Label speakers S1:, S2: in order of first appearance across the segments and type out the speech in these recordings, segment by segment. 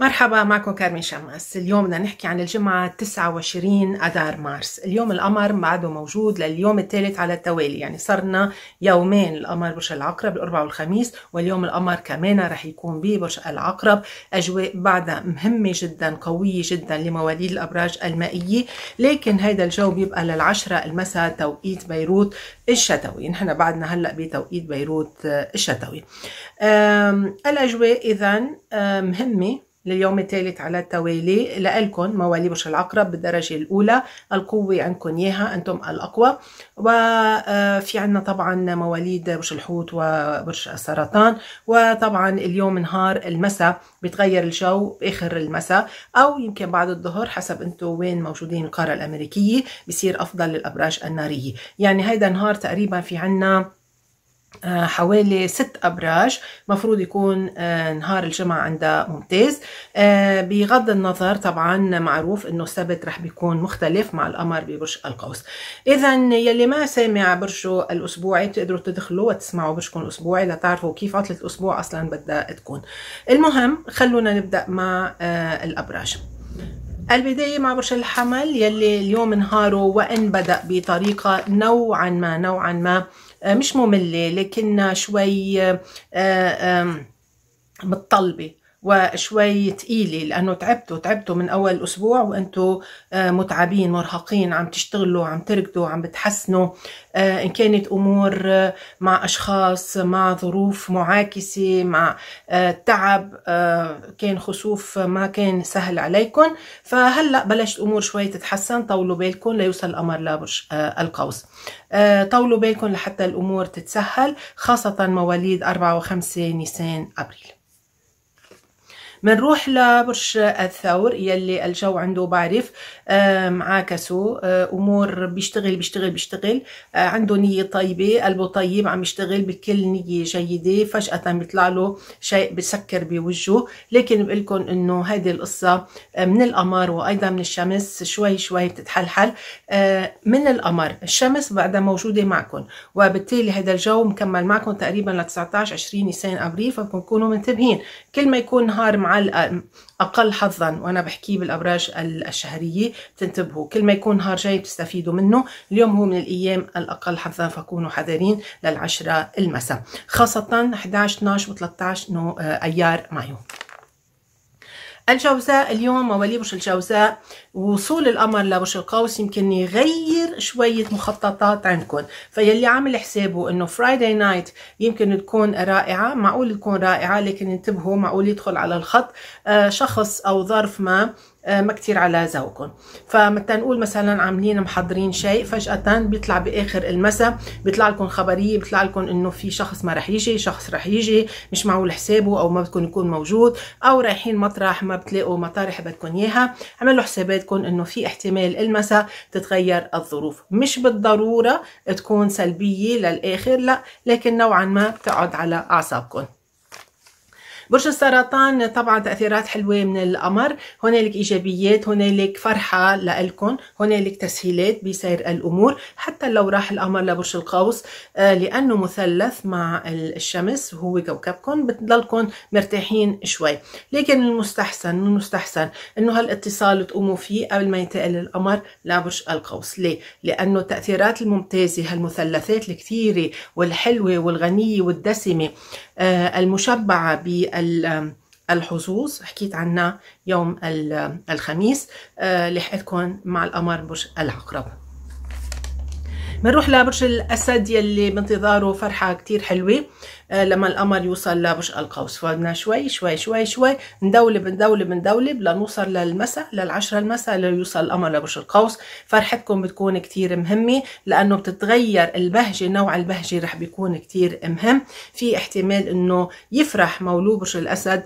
S1: مرحبا معكم كارمين شماس اليوم بدنا نحكي عن الجمعة 29 أذار مارس اليوم القمر بعده موجود لليوم الثالث على التوالي يعني صرنا يومين القمر برج العقرب الأربعاء والخميس واليوم القمر كمان رح يكون ببرج العقرب أجواء بعدها مهمة جدا قوية جدا لمواليد الأبراج المائية لكن هيدا الجو بيبقى للعشرة المساء توقيت بيروت الشتوي نحن بعدنا هلأ بتوقيت بيروت الشتوي الأجواء إذا مهمة لليوم الثالث على التوالي لألكم موالي برج العقرب بالدرجة الأولى القوة عندكم إياها أنتم الأقوى وفي آه، عنا طبعا مواليد برج الحوت وبرج السرطان وطبعا اليوم نهار المساء بتغير الجو بآخر المساء أو يمكن بعد الظهر حسب أنتم وين موجودين القارة الأمريكية بصير أفضل للأبراج النارية يعني هيدا نهار تقريبا في عنا آه، حوالي ست أبراج مفروض يكون آه، نهار الجمعة عندها ممتاز آه، بغض النظر طبعا معروف أنه السبت رح بيكون مختلف مع القمر ببرج القوس إذا يلي ما سامع برجه الأسبوعي بتقدروا تدخلوا وتسمعوا برجكم الأسبوعي لتعرفوا كيف عطلة الأسبوع أصلا بدها تكون المهم خلونا نبدأ مع الأبراج البداية مع برج الحمل يلي اليوم نهاره وإن بدأ بطريقة نوعا ما نوعا ما آه آه، مش مملة لكن شوي آه، آه، متطلبة وشوي تقيلة لأنه تعبتوا تعبتوا من أول أسبوع وأنتوا آه، متعبين مرهقين عم تشتغلوا عم تركضوا عم بتحسنوا آه، إن كانت أمور آه، مع أشخاص مع ظروف معاكسة مع تعب كان خسوف ما كان سهل عليكم فهلأ بلشت أمور شوي تتحسن طولوا بالكم ليوصل الأمر لبرج القوس طولوا بالكم لحتى الأمور تتسهل خاصة مواليد 4 و5 نيسان أبريل بنروح لبرج الثور يلي الجو عنده بعرف آه، معاكسه آه، امور بيشتغل بيشتغل بيشتغل آه، عنده نيه طيبه قلبه طيب عم يشتغل بكل نيه جيده فجاه بيطلع له شيء بسكر بوجهه لكن بقول لكم انه هذه القصه من القمر وايضا من الشمس شوي شوي بتتحلحل من القمر الشمس بعدها موجوده معكم وبالتالي هذا الجو مكمل معكم تقريبا ل 19 20 نيسان ابريل فبدكم تكونوا منتبهين كل ما يكون نهار مع أقل حظا وأنا بحكيه بالأبراج الشهرية تنتبهوا كل ما يكون نهار جاي بتستفيدوا منه اليوم هو من الأيام الأقل حظا فكونوا حذرين للعشرة المساء خاصة 11 12 و 13 آه، أيار مايو الجوزاء اليوم مواليد برج الجوزاء وصول القمر لبرج القوس يمكن يغير شوية مخططات عندكم فيلي عامل حسابه انه فرايداي نايت يمكن تكون رائعة معقول تكون رائعة لكن انتبهوا معقول يدخل على الخط آه، شخص او ظرف ما آه، ما كتير على ذوقكم فمتى نقول مثلا عاملين محضرين شيء فجأة بيطلع بآخر المساء بيطلع لكم خبرية بيطلع لكم انه في شخص ما رح يجي شخص رح يجي مش معقول حسابه او ما بدكم يكون موجود او رايحين مطرح ما بتلاقوا مطارح بدكم اياها اعملوا حساباتكم انه في احتمال المساء تتغير الظروف مش بالضرورة تكون سلبية للآخر لا لكن نوعا ما بتقعد على اعصابكم برج السرطان طبعا تأثيرات حلوة من القمر هنالك إيجابيات هنالك فرحة لإلكم هنالك تسهيلات بسير الأمور حتى لو راح القمر لبرج القوس آه، لأنه مثلث مع الشمس هو كوكبكم بتضلكم مرتاحين شوي لكن المستحسن المستحسن أنه هالاتصال تقوموا فيه قبل ما ينتقل القمر لبرج القوس ليه؟ لأنه التأثيرات الممتازة هالمثلثات الكثيرة والحلوة والغنية والدسمة آه، المشبعة بالحظوظ حكيت عنها يوم الخميس آه، لحقتكم مع القمر برج العقرب بنروح لبرج الاسد يلي بانتظاره فرحه كتير حلوه آه، لما القمر يوصل لبرج القوس فبدنا شوي شوي شوي شوي ندولب ندولب ندولب لنوصل للمساء للعشرة المساء ليوصل القمر لبرج القوس فرحتكم بتكون كتير مهمة لأنه بتتغير البهجة نوع البهجة رح بيكون كتير مهم في احتمال أنه يفرح مولود برج الأسد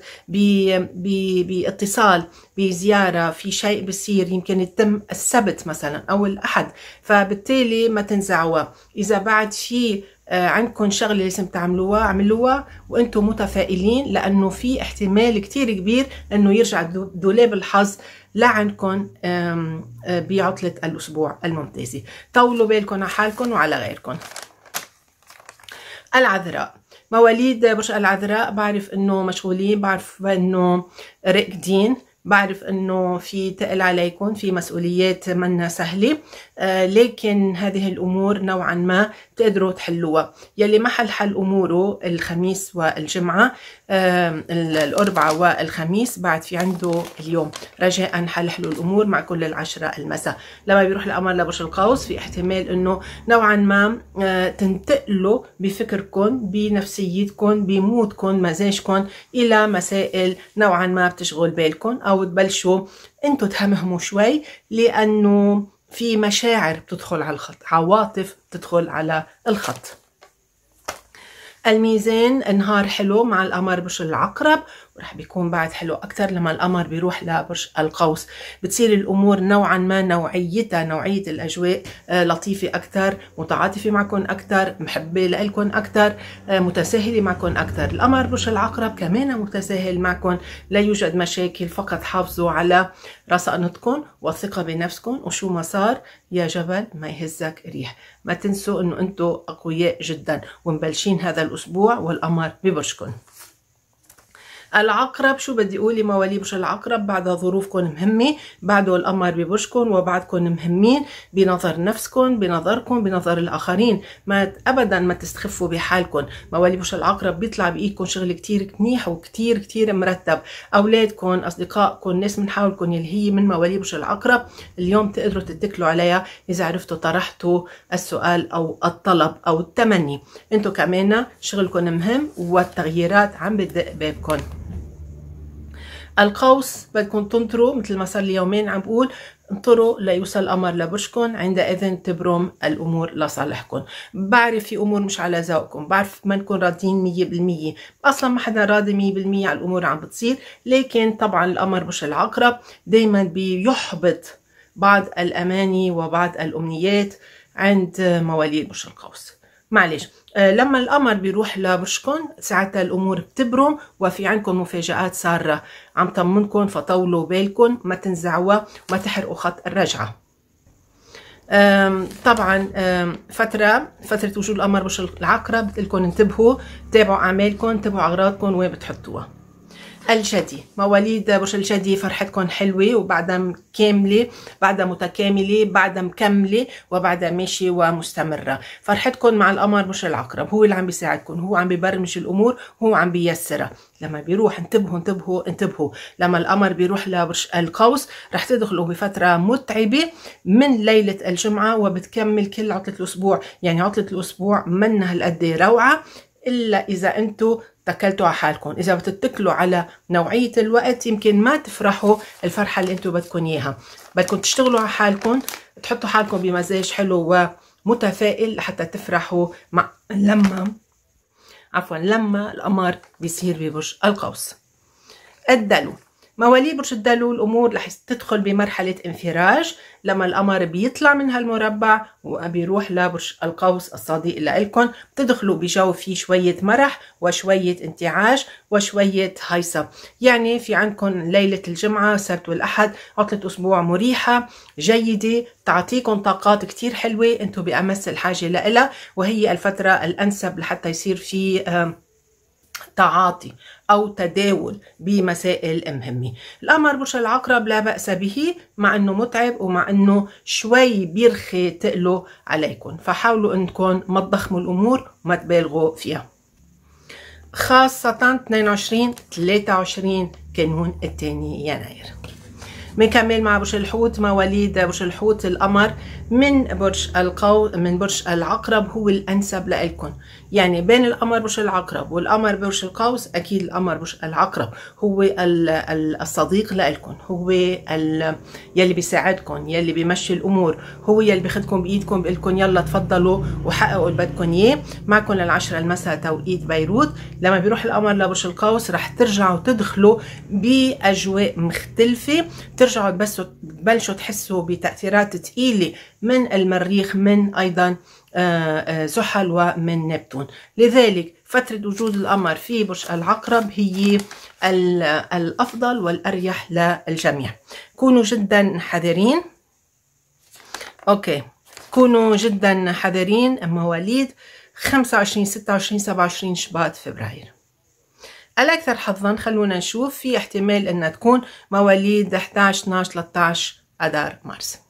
S1: باتصال بزيارة في شيء بصير يمكن يتم السبت مثلا أو الأحد فبالتالي ما تنزعوا إذا بعد شيء آه، عندكم شغله لازم تعملوها اعملوها وانتم متفائلين لانه في احتمال كتير كبير انه يرجع دولاب الحظ لعندكم آه، بعطله الاسبوع الممتازه طولوا بالكم على حالكم وعلى غيركم العذراء مواليد برج العذراء بعرف انه مشغولين بعرف انه راكدين بعرف انه في تقل عليكم في مسؤوليات منا سهله آه، لكن هذه الامور نوعا ما بتقدروا تحلوها يلي ما حل حل اموره الخميس والجمعه آه، الاربعة الاربعاء والخميس بعد في عنده اليوم رجاء حل حلو الامور مع كل العشرة المساء لما بيروح القمر لبرج القوس في احتمال انه نوعا ما آه، تنتقلوا بفكركم بنفسيتكم بموتكم مزاجكم الى مسائل نوعا ما بتشغل بالكم او تبلشوا انتم تهمهموا شوي لانه في مشاعر بتدخل على الخط عواطف بتدخل على الخط الميزان نهار حلو مع القمر برج العقرب ورح بيكون بعد حلو أكثر لما القمر بيروح لبرج القوس بتصير الأمور نوعا ما نوعيتها نوعية الأجواء آه، لطيفة أكثر متعاطفة معكم أكثر محبة لكم أكثر آه، متساهلة معكم أكثر القمر برج العقرب كمان متساهل معكم لا يوجد مشاكل فقط حافظوا على رصانتكم والثقة بنفسكم وشو ما صار يا جبل ما يهزك ريح ما تنسوا أنه أنتم أقوياء جدا ومبلشين هذا الأسبوع والقمر ببرجكم العقرب شو بدي اقول موالي برج العقرب بعد ظروفكم مهمه بعده القمر ببرجكم وبعدكم مهمين بنظر نفسكم بنظركم بنظر الاخرين ما ابدا ما تستخفوا بحالكم موالي برج العقرب بيطلع بايدكم شغل كتير منيح وكتير كتير مرتب اولادكم اصدقائكم ناس من حولكم اللي هي من موالي برج العقرب اليوم تقدروا تتكلوا عليها اذا عرفتوا طرحتوا السؤال او الطلب او التمني انتم كمان شغلكم مهم والتغييرات عم بتدق بابكم القوس بدكم تنطروا مثل ما صار لي يومين عم بقول انطروا ليوصل القمر لبرجكم عندئذ تبرم الامور لصالحكم بعرف في امور مش على ذوقكم بعرف نكون راضيين 100% اصلا ما حدا راضي 100% على الامور عم بتصير لكن طبعا القمر مش العقرب دائما بيحبط بعض الاماني وبعض الامنيات عند مواليد مش القوس معلش آه، لما القمر بيروح لبرشكم ساعتها الامور بتبرم وفي عندكم مفاجآت سارة عم طمنكم فطولوا بالكم ما تنزعوا وما تحرقوا خط الرجعة طبعا فترة فترة وجود القمر بوش العقرب لكم انتبهوا تابعوا اعمالكم تابعوا اغراضكم وين بتحطوها الجدي مواليد برج الجدي فرحتكم حلوة وبعدها كاملة بعدها متكاملة بعدها مكملة وبعدها ماشية ومستمرة فرحتكم مع القمر برج العقرب هو اللي عم بيساعدكم هو عم ببرمج الأمور هو عم بيسرها لما بيروح انتبهوا انتبهوا انتبهوا لما القمر بيروح لبرج القوس رح تدخلوا بفترة متعبة من ليلة الجمعة وبتكمل كل عطلة الأسبوع يعني عطلة الأسبوع منها هالقد روعة الا اذا انتم تكلتوا على حالكم اذا بتتكلوا على نوعيه الوقت يمكن ما تفرحوا الفرحه اللي انتم بدكم اياها بدكم تشتغلوا على حالكم تحطوا حالكم بمزاج حلو ومتفائل حتى تفرحوا مع لما عفوا لما القمر بيصير ببرج القوس الدلو مواليد برج الدلول الأمور رح تدخل بمرحلة انفراج لما القمر بيطلع من هالمربع وبيروح لبرج القوس الصديق لإلكم بتدخلوا بجو فيه شوية مرح وشوية انتعاش وشوية هيصة يعني في عندكم ليلة الجمعة السبت والأحد عطلة أسبوع مريحة جيدة تعطيكم طاقات كتير حلوة انتم بأمس الحاجة لإلها وهي الفترة الأنسب لحتى يصير في تعاطي أو تداول بمسائل مهمة القمر برج العقرب لا بأس به مع أنه متعب ومع أنه شوي بيرخي تقلو عليكم فحاولوا أنكم ما تضخموا الأمور وما تبالغوا فيها خاصة 22 23 كانون الثاني يناير بنكمل مع برج الحوت مواليد برج الحوت القمر من برج القو من برج العقرب هو الانسب لإلكم يعني بين القمر برج العقرب والقمر برج القوس اكيد القمر برج العقرب هو الصديق لإلكم هو يلي بيساعدكم يلي بيمشي الامور هو يلي بيخدكم بايدكم بيقول لكم يلا تفضلوا وحققوا اللي بدكم اياه معكم للعشرة المساء توقيت بيروت لما بيروح القمر لبرج القوس رح ترجعوا تدخلوا باجواء مختلفه بترجعوا بس تبلشوا تحسوا بتأثيرات ثقيلة من المريخ من أيضا زحل آه، آه، ومن نبتون لذلك فترة وجود القمر في برج العقرب هي الأفضل والأريح للجميع كونوا جدا حذرين أوكي كونوا جدا حذرين مواليد 25 26 27 شباط فبراير الأكثر حظا خلونا نشوف في احتمال أنها تكون مواليد 11 12 13 اذار مارس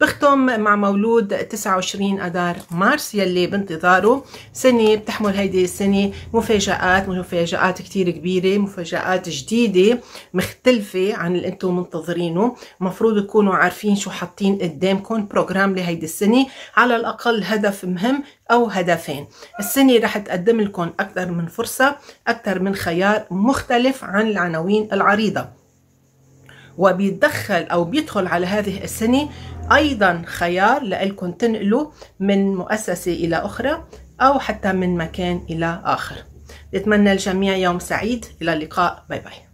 S1: بختم مع مولود 29 اذار مارس يلي بانتظاره سنه بتحمل هيدي السنه مفاجات مفاجات كثير كبيره مفاجات جديده مختلفه عن اللي انتم منتظرينه مفروض تكونوا عارفين شو حاطين قدامكم بروجرام لهيدي السنه على الاقل هدف مهم او هدفين السنه رح تقدم لكم اكثر من فرصه اكثر من خيار مختلف عن العناوين العريضه وبيتدخل او بيدخل على هذه السنه أيضا خيار لكم تنقلوا من مؤسسة إلى أخرى أو حتى من مكان إلى آخر بتمنى الجميع يوم سعيد إلى اللقاء باي باي